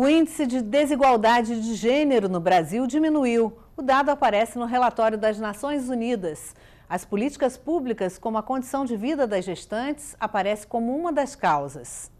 O índice de desigualdade de gênero no Brasil diminuiu. O dado aparece no relatório das Nações Unidas. As políticas públicas, como a condição de vida das gestantes, aparece como uma das causas.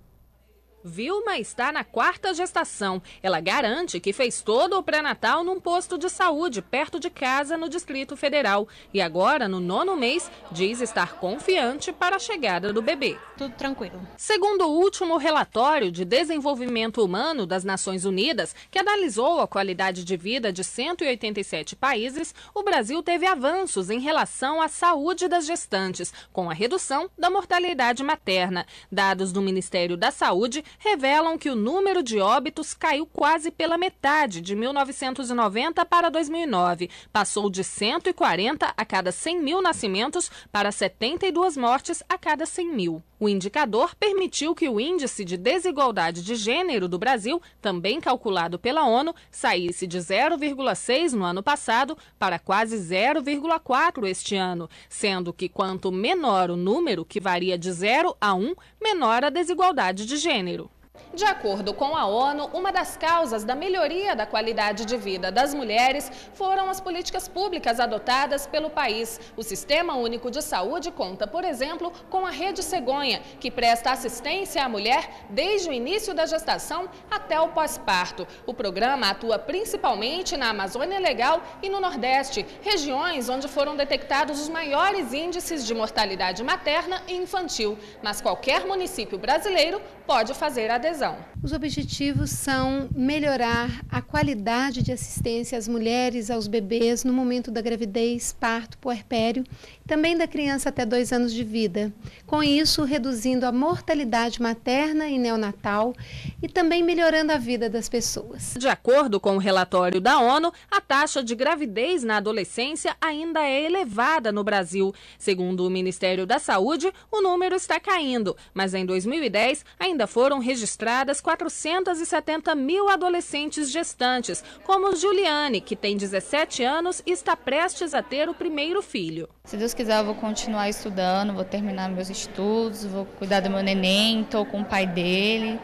Vilma está na quarta gestação. Ela garante que fez todo o pré-natal num posto de saúde perto de casa no Distrito Federal. E agora, no nono mês, diz estar confiante para a chegada do bebê. Tudo tranquilo. Segundo o último relatório de desenvolvimento humano das Nações Unidas, que analisou a qualidade de vida de 187 países, o Brasil teve avanços em relação à saúde das gestantes, com a redução da mortalidade materna. Dados do Ministério da Saúde revelam que o número de óbitos caiu quase pela metade de 1990 para 2009. Passou de 140 a cada 100 mil nascimentos para 72 mortes a cada 100 mil. O indicador permitiu que o Índice de Desigualdade de Gênero do Brasil, também calculado pela ONU, saísse de 0,6 no ano passado para quase 0,4 este ano, sendo que quanto menor o número, que varia de 0 a 1, menor a desigualdade de gênero. De acordo com a ONU, uma das causas da melhoria da qualidade de vida das mulheres foram as políticas públicas adotadas pelo país. O Sistema Único de Saúde conta, por exemplo, com a Rede Cegonha, que presta assistência à mulher desde o início da gestação até o pós-parto. O programa atua principalmente na Amazônia Legal e no Nordeste, regiões onde foram detectados os maiores índices de mortalidade materna e infantil. Mas qualquer município brasileiro pode fazer a adesão. Os objetivos são melhorar a qualidade de assistência às mulheres, aos bebês no momento da gravidez, parto, puerpério, também da criança até dois anos de vida. Com isso, reduzindo a mortalidade materna e neonatal e também melhorando a vida das pessoas. De acordo com o relatório da ONU, a taxa de gravidez na adolescência ainda é elevada no Brasil. Segundo o Ministério da Saúde, o número está caindo, mas em 2010 ainda foram registrados registradas 470 mil adolescentes gestantes, como Juliane, que tem 17 anos e está prestes a ter o primeiro filho. Se Deus quiser, eu vou continuar estudando, vou terminar meus estudos, vou cuidar do meu neném, estou com o pai dele.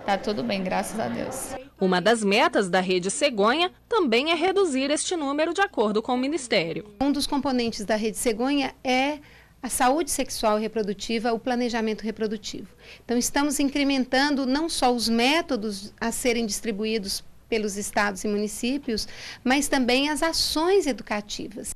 está tudo bem, graças a Deus. Uma das metas da rede Cegonha também é reduzir este número de acordo com o Ministério. Um dos componentes da rede Cegonha é a saúde sexual e reprodutiva, o planejamento reprodutivo. Então, estamos incrementando não só os métodos a serem distribuídos pelos estados e municípios, mas também as ações educativas.